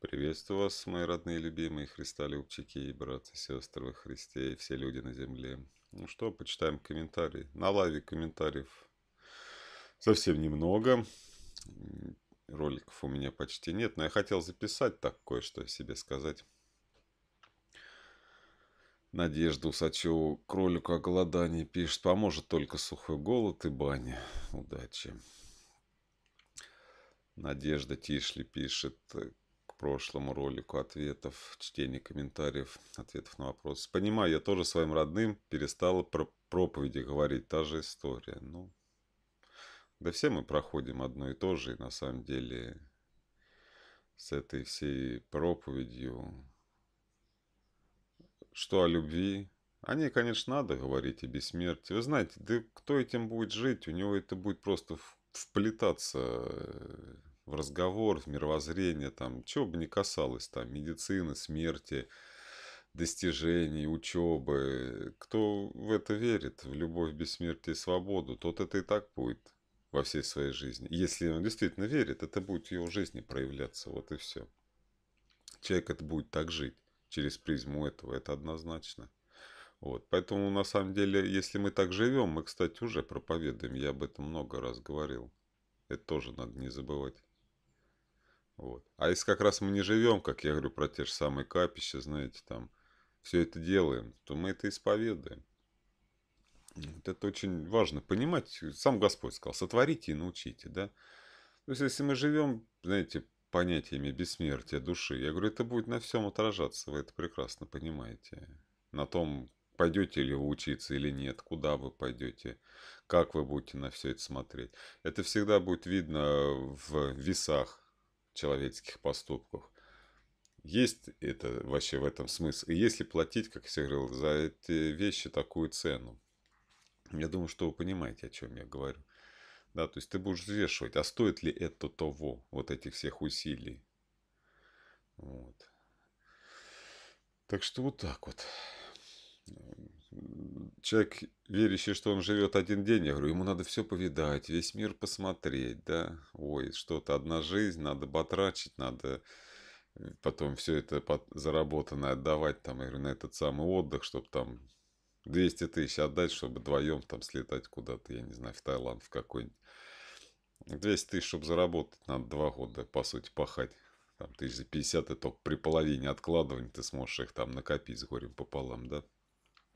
Приветствую вас, мои родные и любимые христолюбчики и братцы, сестры во Христе и все люди на земле. Ну что, почитаем комментарии. На лаве комментариев совсем немного. Роликов у меня почти нет, но я хотел записать так кое-что себе сказать. Надежда Усачева кролику о голодании пишет. Поможет только сухой голод и баня. Удачи. Надежда Тишли пишет прошлому ролику ответов, чтения комментариев, ответов на вопросы. Понимаю, я тоже своим родным перестала про проповеди говорить, та же история. Ну, да все мы проходим одно и то же, и на самом деле с этой всей проповедью, что о любви, о ней, конечно, надо говорить, о бессмертии. Вы знаете, да кто этим будет жить, у него это будет просто вплетаться э, в разговор, в мировоззрение, там, чего бы ни касалось, там, медицины, смерти, достижений, учебы. Кто в это верит, в любовь, бессмертие и свободу, тот это и так будет во всей своей жизни. Если он действительно верит, это будет в его жизни проявляться, вот и все. Человек это будет так жить через призму этого, это однозначно. Вот. Поэтому, на самом деле, если мы так живем, мы, кстати, уже проповедуем, я об этом много раз говорил. Это тоже надо не забывать. Вот. А если как раз мы не живем, как я говорю, про те же самые капища, знаете, там, все это делаем, то мы это исповедуем. Вот это очень важно понимать. Сам Господь сказал, сотворите и научите, да. То есть, если мы живем, знаете, понятиями бессмертия души, я говорю, это будет на всем отражаться, вы это прекрасно понимаете. На том, пойдете ли вы учиться или нет, куда вы пойдете, как вы будете на все это смотреть. Это всегда будет видно в весах человеческих поступков. Есть это вообще в этом смысл. И если платить, как я говорил, за эти вещи такую цену. Я думаю, что вы понимаете, о чем я говорю. Да, то есть ты будешь взвешивать, а стоит ли это того, вот этих всех усилий. Вот. Так что вот так вот. Человек, верящий, что он живет один день, я говорю, ему надо все повидать, весь мир посмотреть, да, ой, что-то, одна жизнь, надо потрачить, надо э, потом все это заработанное отдавать там, я говорю, на этот самый отдых, чтобы там 200 тысяч отдать, чтобы вдвоем там слетать куда-то, я не знаю, в Таиланд в какой-нибудь. 200 тысяч, чтобы заработать, надо два года, по сути, пахать. Там тысяч за 50 и только при половине откладывания ты сможешь их там накопить с горем пополам, да?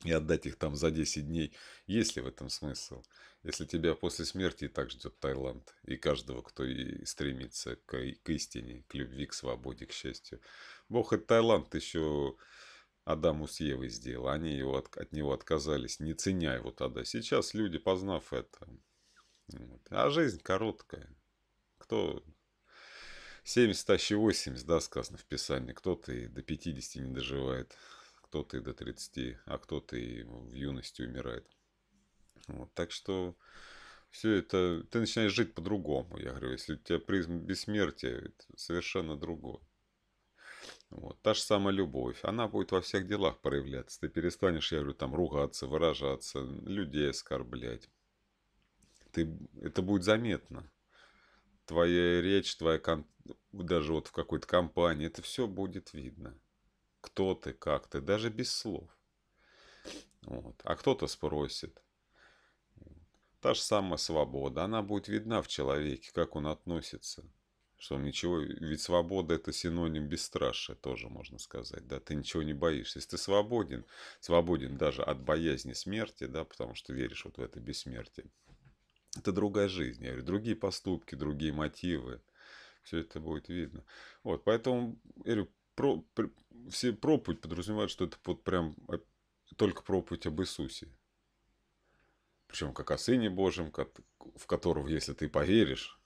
и отдать их там за 10 дней. Есть ли в этом смысл? Если тебя после смерти и так ждет Таиланд, и каждого, кто и стремится к, к истине, к любви, к свободе, к счастью. Бог этот Таиланд еще Адаму с Евой сделал. Они его, от, от него отказались, не ценя его тогда. Сейчас люди, познав это. Вот. А жизнь короткая. Кто 70, 80, да, сказано в Писании. Кто-то и до 50 не доживает кто-то и до 30, а кто-то и в юности умирает. Вот, так что все это, ты начинаешь жить по-другому, я говорю, если у тебя призм бессмертия, это совершенно другое. Вот. Та же самая любовь, она будет во всех делах проявляться. Ты перестанешь, я говорю, там ругаться, выражаться, людей оскорблять. Ты, это будет заметно. Твоя речь, твоя кон... даже вот в какой-то компании, это все будет видно кто ты, как ты, даже без слов. Вот. А кто-то спросит. Та же самая свобода, она будет видна в человеке, как он относится. Что он ничего, ведь свобода это синоним бесстрашия, тоже можно сказать, да, ты ничего не боишься. Если ты свободен, свободен даже от боязни смерти, да, потому что веришь вот в это бессмертие, это другая жизнь, я говорю, другие поступки, другие мотивы, все это будет видно. Вот, поэтому, я говорю, про, все проповедь подразумевают, что это вот прям только проповедь об Иисусе. Причем как о Сыне Божьем, в которого, если ты поверишь,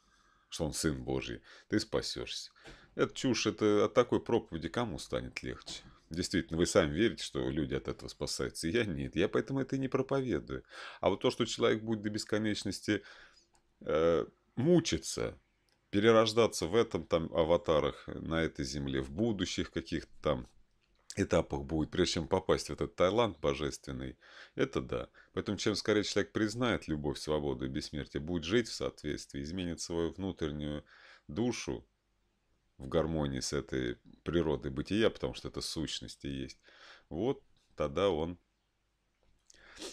что он Сын Божий, ты спасешься. Это чушь, это от такой проповеди кому станет легче? Действительно, вы сами верите, что люди от этого спасаются. Я нет, я поэтому это и не проповедую. А вот то, что человек будет до бесконечности э, мучиться, перерождаться в этом там аватарах на этой земле, в будущих каких-то там этапах будет, прежде чем попасть в этот Таиланд божественный, это да. Поэтому чем скорее человек признает любовь, свободу и бессмертие, будет жить в соответствии, изменит свою внутреннюю душу в гармонии с этой природой бытия, потому что это сущности есть, вот тогда он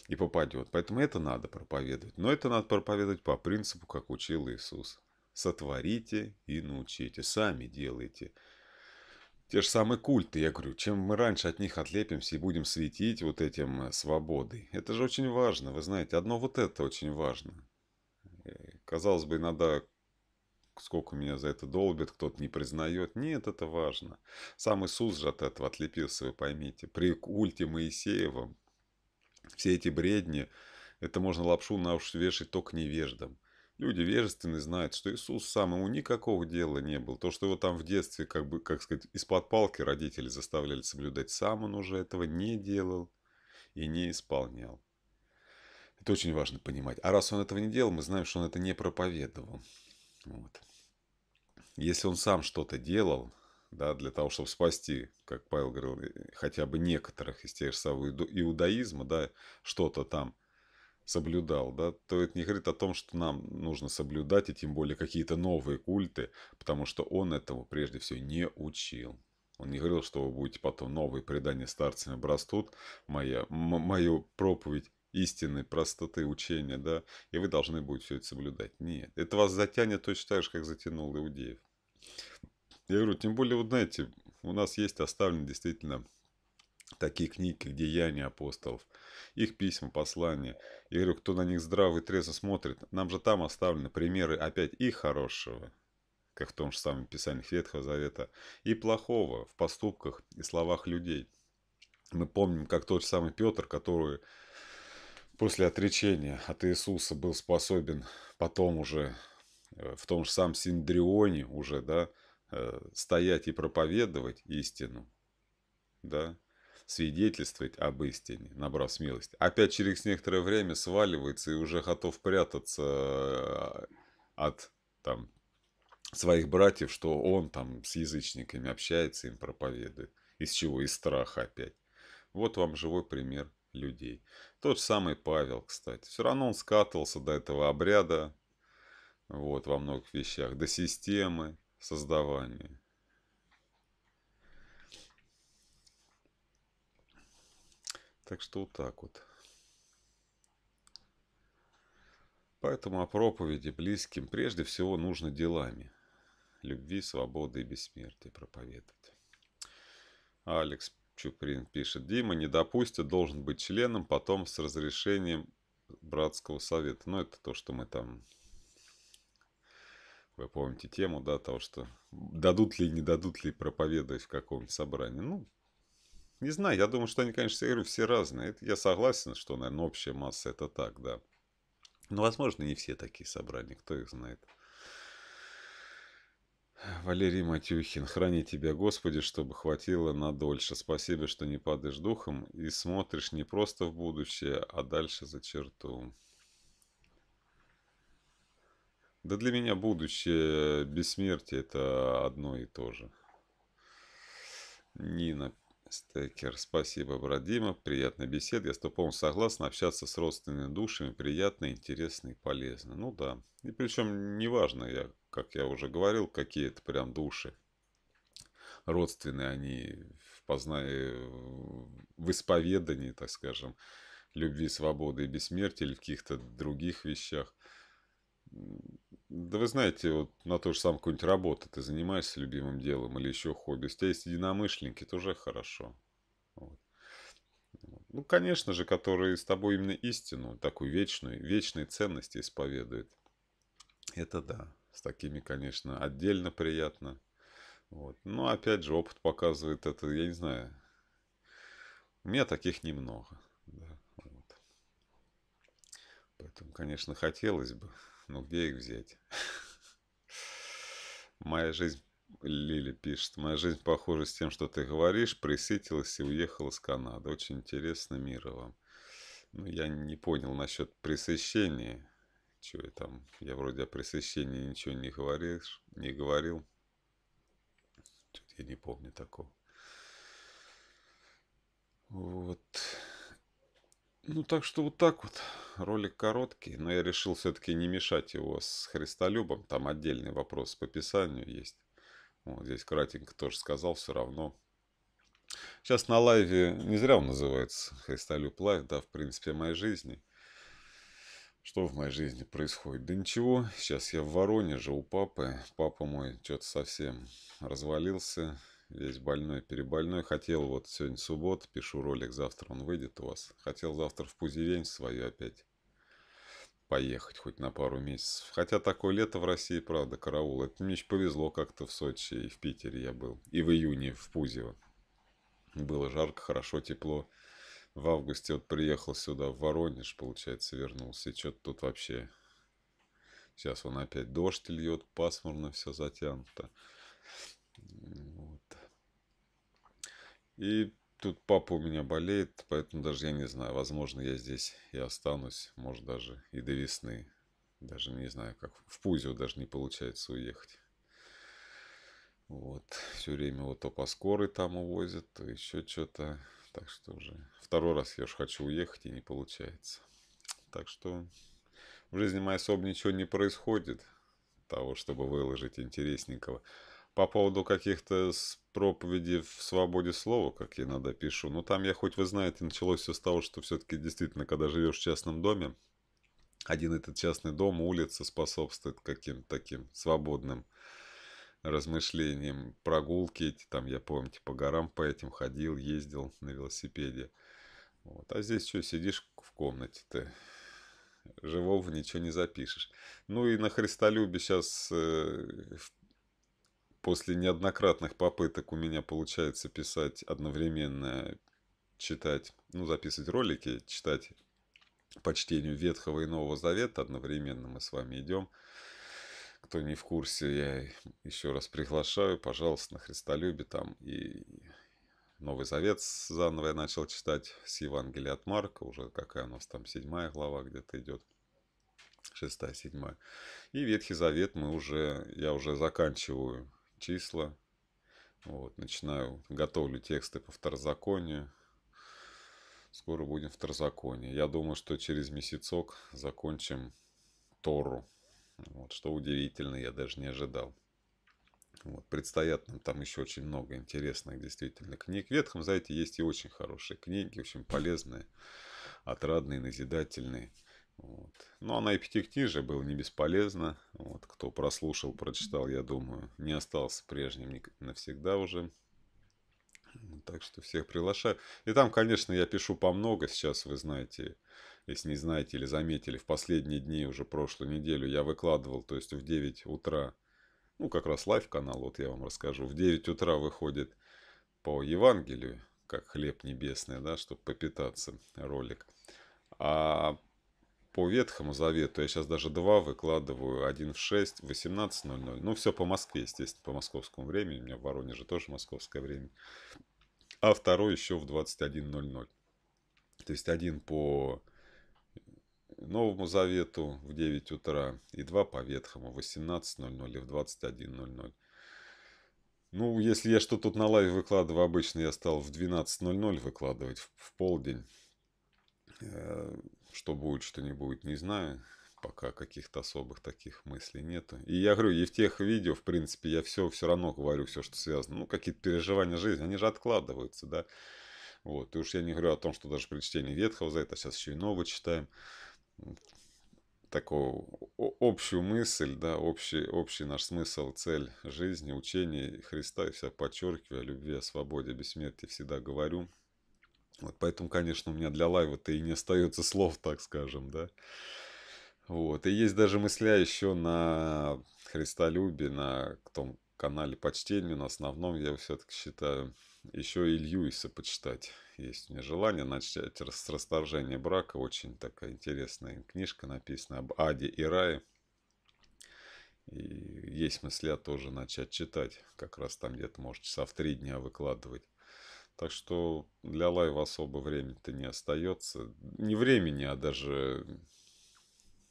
и попадет. Поэтому это надо проповедовать. Но это надо проповедовать по принципу, как учил Иисус сотворите и научите, сами делайте. Те же самые культы, я говорю, чем мы раньше от них отлепимся и будем светить вот этим э, свободой. Это же очень важно, вы знаете, одно вот это очень важно. Э, казалось бы, иногда сколько меня за это долбит, кто-то не признает. Нет, это важно. Сам Иисус же от этого отлепился, вы поймите. При культе Моисеева все эти бредни, это можно лапшу на уши вешать только невеждам. Люди вежественные знают, что Иисус сам ему никакого дела не был. То, что его там в детстве, как бы, как сказать, из-под палки родители заставляли соблюдать, сам он уже этого не делал и не исполнял. Это очень важно понимать. А раз он этого не делал, мы знаем, что он это не проповедовал. Вот. Если он сам что-то делал, да, для того, чтобы спасти, как Павел говорил, э, хотя бы некоторых из тех же самых иудаизма, да, что-то там – соблюдал, да, то это не говорит о том, что нам нужно соблюдать, и тем более какие-то новые культы, потому что он этому прежде всего не учил. Он не говорил, что вы будете потом новые предания старцами обрастут, моя, мою проповедь истинной простоты учения, да, и вы должны будете все это соблюдать. Нет, это вас затянет точно так же, как затянул Иудеев. Я говорю, тем более, вот знаете, у нас есть оставлены действительно такие книги, как «Деяния а апостолов», их письма, послания. Я говорю, кто на них здраво и трезво смотрит, нам же там оставлены примеры опять и хорошего, как в том же самом Писании Ветхого Завета, и плохого в поступках и словах людей. Мы помним, как тот же самый Петр, который после отречения от Иисуса был способен потом уже э, в том же самом Синдрионе уже, да, э, стоять и проповедовать истину, да, свидетельствовать об истине, набрав смелость. Опять через некоторое время сваливается и уже готов прятаться э, от там, своих братьев, что он там с язычниками общается, им проповедует. Из чего? Из страха опять. Вот вам живой пример людей. Тот же самый Павел, кстати. Все равно он скатывался до этого обряда, вот, во многих вещах, до системы создавания. Так что вот так вот. Поэтому о проповеди близким прежде всего нужно делами. Любви, свободы и бессмертия проповедовать. Алекс Чуприн пишет. Дима, не допустит, должен быть членом, потом с разрешением братского совета. Ну, это то, что мы там... Вы помните тему, да, того, что дадут ли, не дадут ли проповедовать в каком-нибудь собрании. Ну, не знаю, я думаю, что они, конечно, я все разные. Это, я согласен, что, наверное, общая масса это так, да. Но, ну, возможно, не все такие собрания, кто их знает. Валерий Матюхин, храни тебя, Господи, чтобы хватило надольше. Спасибо, что не падаешь духом и смотришь не просто в будущее, а дальше за черту. Да для меня будущее бессмертие это одно и то же. Нина Стекер. Спасибо, брат Дима. Приятная беседа. Я с тобой полностью согласен. Общаться с родственными душами приятно, интересно и полезно. Ну да. И причем неважно, я, как я уже говорил, какие это прям души. Родственные они в, позна... Э, в исповедании, так скажем, любви, свободы и бессмертия или в каких-то других вещах да вы знаете, вот на то же самое какую-нибудь работу ты занимаешься любимым делом или еще хобби. Если у тебя есть единомышленники, это уже хорошо. Вот. Ну, конечно же, которые с тобой именно истину, такую вечную, вечные ценности исповедуют. Это да. С такими, конечно, отдельно приятно. Вот. Но опять же, опыт показывает это, я не знаю. У меня таких немного. конечно, хотелось бы, но где их взять? Моя жизнь, Лили пишет, моя жизнь похожа с тем, что ты говоришь, присытилась и уехала с Канады. Очень интересно, мира вам. Ну, я не понял насчет пресыщения. Чего я там, я вроде о пресыщении ничего не говорил, не говорил. Чуть я не помню такого. Вот. Ну, так что вот так вот ролик короткий, но я решил все-таки не мешать его с Христолюбом. Там отдельный вопрос по Писанию есть. Вот здесь кратенько тоже сказал, все равно. Сейчас на лайве, не зря он называется Христолюб Лайв, да, в принципе, в моей жизни. Что в моей жизни происходит? Да ничего, сейчас я в Воронеже у папы. Папа мой что-то совсем развалился, весь больной, перебольной. Хотел вот сегодня суббот, пишу ролик, завтра он выйдет у вас. Хотел завтра в Пузирень свою опять поехать хоть на пару месяцев. Хотя такое лето в России, правда, караул. Это мне еще повезло как-то в Сочи и в Питере я был. И в июне в Пузево. Было жарко, хорошо, тепло. В августе вот приехал сюда, в Воронеж, получается, вернулся. И что-то тут вообще... Сейчас он опять дождь льет, пасмурно все затянуто. И тут папа у меня болеет, поэтому даже я не знаю, возможно, я здесь и останусь, может, даже и до весны. Даже не знаю, как в Пузю даже не получается уехать. Вот, все время вот то по скорой там увозят, то еще что-то. Так что уже второй раз я уж хочу уехать и не получается. Так что в жизни моей особо ничего не происходит того, чтобы выложить интересненького по поводу каких-то проповедей в свободе слова, как я иногда пишу, но там я хоть вы знаете, началось все с того, что все-таки действительно, когда живешь в частном доме, один этот частный дом, улица способствует каким-то таким свободным размышлениям, прогулки эти, там, я помню, по горам по этим ходил, ездил на велосипеде. Вот. А здесь что, сидишь в комнате ты, живого ничего не запишешь. Ну и на христолюбе сейчас э, в после неоднократных попыток у меня получается писать одновременно, читать, ну, записывать ролики, читать по чтению Ветхого и Нового Завета. Одновременно мы с вами идем. Кто не в курсе, я еще раз приглашаю, пожалуйста, на Христолюбие там и Новый Завет заново я начал читать с Евангелия от Марка, уже какая у нас там седьмая глава где-то идет, шестая, седьмая. И Ветхий Завет мы уже, я уже заканчиваю числа. Вот, начинаю, готовлю тексты по второзаконию. Скоро будем второзаконие. Я думаю, что через месяцок закончим Тору. Вот, что удивительно, я даже не ожидал. Вот, предстоят нам там еще очень много интересных действительно книг. Ветхом знаете, есть и очень хорошие книги, очень полезные, отрадные, назидательные. Вот. Ну, а на эпитекте же было не бесполезно. Вот, кто прослушал, прочитал, я думаю, не остался прежним навсегда уже. Ну, так что всех приглашаю. И там, конечно, я пишу по много. Сейчас вы знаете, если не знаете или заметили, в последние дни, уже прошлую неделю, я выкладывал, то есть в 9 утра, ну, как раз лайв-канал, вот я вам расскажу, в 9 утра выходит по Евангелию, как хлеб небесный, да, чтобы попитаться ролик. А по Ветхому Завету. Я сейчас даже два выкладываю, один в 6, 18.00. Ну, все по Москве, естественно, по московскому времени. У меня в Воронеже тоже московское время. А второй еще в 21.00. То есть один по Новому Завету в 9 утра и два по Ветхому в 18.00 и в 21.00. Ну, если я что тут на лайве выкладываю, обычно я стал в 12.00 выкладывать в, в полдень. Э, что будет, что не будет, не знаю. Пока каких-то особых таких мыслей нету. И я говорю, и в тех видео, в принципе, я все, все равно говорю, все, что связано. Ну, какие-то переживания жизни, они же откладываются, да. Вот. И уж я не говорю о том, что даже при чтении Ветхого за это сейчас еще и нового читаем, такую общую мысль, да, общий, общий наш смысл, цель жизни, учения Христа, и все подчеркиваю, о любви, о свободе, о бессмертии всегда говорю, вот, поэтому, конечно, у меня для лайва-то и не остается слов, так скажем, да. Вот. И есть даже мысля еще на Христолюбе, на том канале по чтению, на основном, я все-таки считаю, еще и Льюиса почитать. Есть у меня желание начать с расторжения брака. Очень такая интересная книжка написана об аде и рае. И есть мысля тоже начать читать. Как раз там где-то, может, часа в три дня выкладывать. Так что для лайва особо времени-то не остается. Не времени, а даже,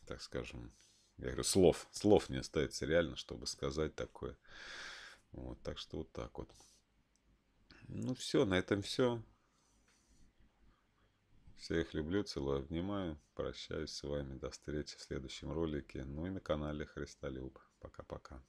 так скажем, я говорю, слов. Слов не остается реально, чтобы сказать такое. Вот, так что вот так вот. Ну все, на этом все. Всех люблю, целую, обнимаю. Прощаюсь с вами. До встречи в следующем ролике. Ну и на канале Христолюб. Пока-пока.